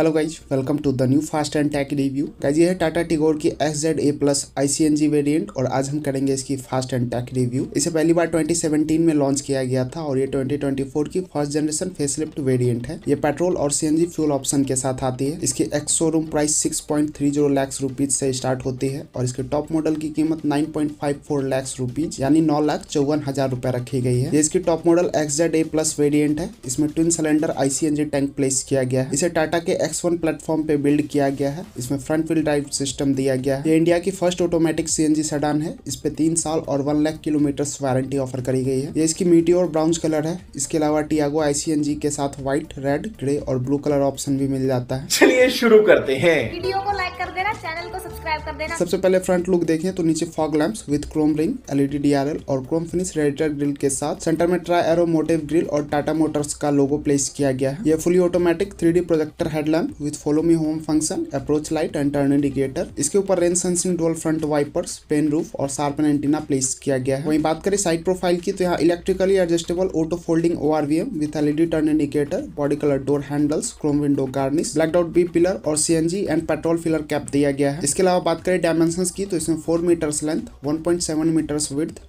hello guys welcome to the new fast and tech review guys ये है Tata Tigor की S Z A plus I C N G variant और आज हम करेंगे इसकी फास्ट एंड टैक रिव्यू इसे पहली बार 2017 में लॉन्च किया गया था और ये 2024 की फर्स्ट जनरेशन फेसलिफ्ट वेरियंट है ये पेट्रोल और C N G fuel option के साथ आती है इसकी ex showroom price six point three zero lakhs rupees से स्टार्ट होती है और इसके टॉप मॉडल की कीमत nine point five four lakhs rupees यानी नौ लाख चौवन हजार रुपए रखी गई है ये इसकी top model X Z A plus variant है इसमें twin cylinder I C N G tank place किया गया है इसे टाटा के X1 प्लेटफॉर्म पे बिल्ड किया गया है इसमें फ्रंट व्हील ड्राइव सिस्टम दिया गया है ये इंडिया की फर्स्ट ऑटोमेटिक सीएनजी सडान है इस पे तीन साल और one lakh kilometre warranty offer करी गई है ये इसकी मीटी और ब्राउन कलर है इसके अलावा टियागो आईसीएनजी के साथ व्हाइट रेड ग्रे और ब्लू कलर ऑप्शन भी मिल जाता है चलिए शुरू करते हैं वीडियो को लाइक देना चैनल को सब्सक्राइब कर देना सबसे पहले फ्रंट लुक देखें तो नीचे fog lamp with chrome ring LED DRL और क्रोम फिनिश रेडिटर ग्रिल के साथ सेंटर में ट्रा एरो मोटिव ग्रिल और टाटा मोटर्स का लोगो प्लेस किया गया है यह fully automatic three projector headlamp with follow me home function approach light and turn indicator इसके ऊपर rain sensing dual front wipers pen roof और शार्पन एंटीना प्लेस किया गया है वही बात करें साइड प्रोफाइल की तो यहाँ electrically adjustable auto folding O with LED turn indicator body colour door handles chrome window garnish black dot B pillar और CNG and petrol filler cap दे दिया गया है इसके अलावा बात करें डायमेंशन की तो इसमें four metres length 1.7 metres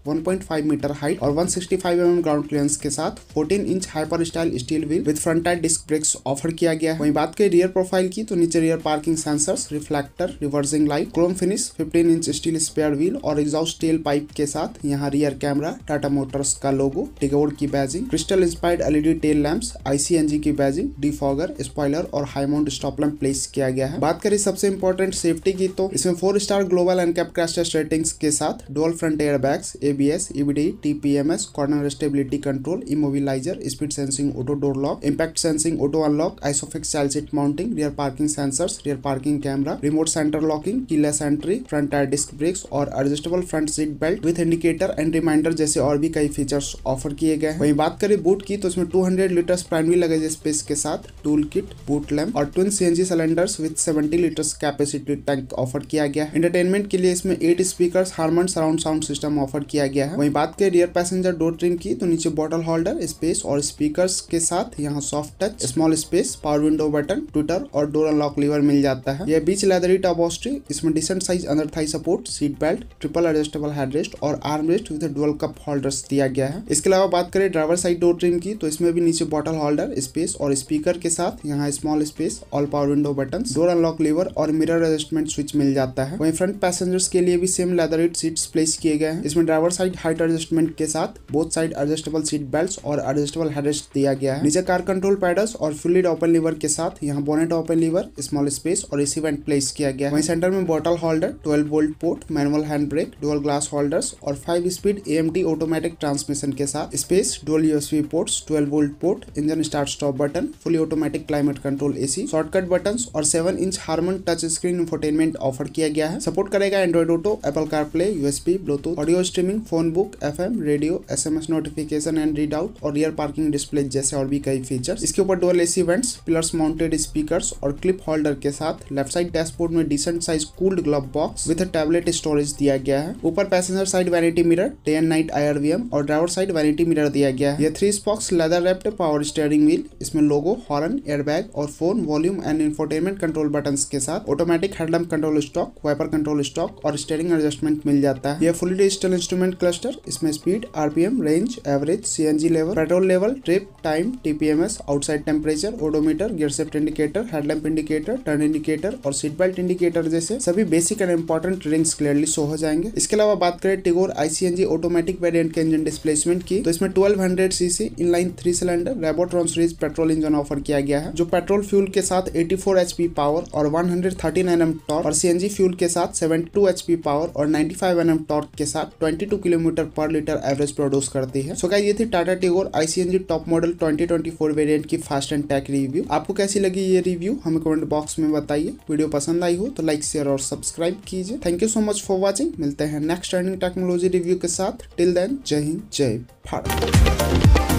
point five metre height और one sixty M ground clearance के साथ fourteen inch hyper style steel wheel with front tyre disc brakes offer किया गया है वही बात करें रियर प्रोफाइल की तो नीचे rear parking sensor reflector reversing light chrome finish fifteen inch steel spare wheel और एग्जॉस्ट टेल पाइप के साथ यहाँ रियर कैमरा टाटा मोटर्स का लोगो टिगोर की badging crystal inspired LED tail lamps आईसीएनजी की बैजिंग डिफॉगर स्पॉयलर और हाईमाउंट स्टॉप लैम्प प्लेस किया गया है बात करें सबसे इंपॉर्टेंट सेफ्टी की तो इसमें four star global NCAP crash test ratings के साथ dual front air bags ABS EBD TPMS corner stability control immobiliser speed sensing auto door lock impact sensing auto unlock ISOFIX child seat mounting rear parking sensors rear parking camera remote centre locking keyless entry front tyre disc brakes और adjustable front seat belt with indicator and reminder जैसे और भी कई features offer किए गए वहीं बात करें बूट की तो इसमें 200 लीटर्स प्राइमरी लगेज स्पेस के साथ टूल किट बूट लैम्प और twin CNG cylinders with 70 litres capacity electric tank offer किया गया है एंटरटेनमेंट के लिए इसमें eight speaker Harman surround sound system offer किया गया है वही बात करें रियर पैसेंजर डोर ट्रिम की तो नीचे बॉटल होल्डर स्पेस और स्पीकर के साथ यहाँ soft touch small space power window button tweeter और डोर अनलॉक लीवर मिल जाता है यह बीच लेदरी टॉप ऑस्ट्री इसमें डिसेंट साइज अंदर thigh support seat belt triple adjustable headrest और arm rest with dual cup holders दिया गया है इसके अलावा बात करें ड्राइवर साइड डोर ट्रिम की तो इसमें भी नीचे बॉटल होल्डर स्पेस और स्पीकर के साथ यहाँ small space all power window button door unlock lever और मिरर एडजस्टमेंट स्विच मिल जाता है वही फ्रंट पैसेंजर्स के लिए भी सेम लेदर सीट प्लेस किए गए हैं इसमें ड्राइवर साइड हाइट एडजस्टमेंट के साथ both side adjustable seat belt और एडजस्टेबल हेडरेस्ट दिया गया है नीचे कार कंट्रोल पैडर्स और फुलिड ओपन लीवर के साथ यहाँ bonnet open lever small space और इसी वेंट प्लेस किया गया वही वहीं सेंटर में bottle holder twelve volt port manual hand brake dual glass holders और five speed T automatic transmission के साथ space dual USB ports 12 volt port engine start stop button fully automatic climate control AC shortcut button और seven inch Harman touch screen infotainment offer किया गया है support करेगा Android auto Apple car play USB Bluetooth audio streaming phone book F radio S notification and read out और rear parking display जैसे और भी कई फीचर इसके ऊपर dual AC vents pillars mounted speaker और क्लिप होल्डर के साथ लेफ्ट साइड डैशबोर्ड में decent size cooled glove box with tablet storage दिया गया है ऊपर passenger side vanity mirror day and night IRVM और ड्राइवर साइड वैनिटी मिरर दिया गया है यह three spokes leather wrapped power steering wheel इसमें लोगो हॉर्न एयरबैग और phone volume and infotainment control button के साथ automatic third control stalk wiper control stalk और स्टेरिंग एडजस्टमेंट मिल जाता है यह फुली डिजिटल इंस्ट्रूमेंट क्लस्टर इसमें speed RPM range average CNG level petrol level trip time TPMS outside temperature odometer gear shift indicator headlamp indicator turn indicator और seat belt indicator जैसे सभी basic and important readings clearly show हो जाएंगे इसके अलावा बात करें टिगोर आईसीएनजी ऑटोमेटिक वेरियंट के इंजन डिस्प्लेसमेंट की तो इसमें twelve hundred CC inline three cylinder Revotron series petrol engine offer किया गया है जो पेट्रोल फ्यूल के साथ एटी फोर एचपी पावर और one hundred thirty nine NM torque और सीएनजी फ्यूल के साथ 72 टू पावर और 95 एनएम टॉर्क के साथ 22 किलोमीटर पर लीटर एवरेज प्रोड्यूस करती है सो so, ये थी टाटा टिगोर आईसीएनजी टॉप मॉडल 2024 वेरिएंट की फास्ट एंड टैक रिव्यू आपको कैसी लगी ये रिव्यू हमें कमेंट बॉक्स में बताइए वीडियो पसंद आई हो तो लाइक शेयर और सब्सक्राइब कीजिए thank you so much for watching मिलते हैं नेक्स्ट ट्रेंडिंग टेक्नोलॉजी रिव्यू के साथ टिल देन जय हिंद जय भारत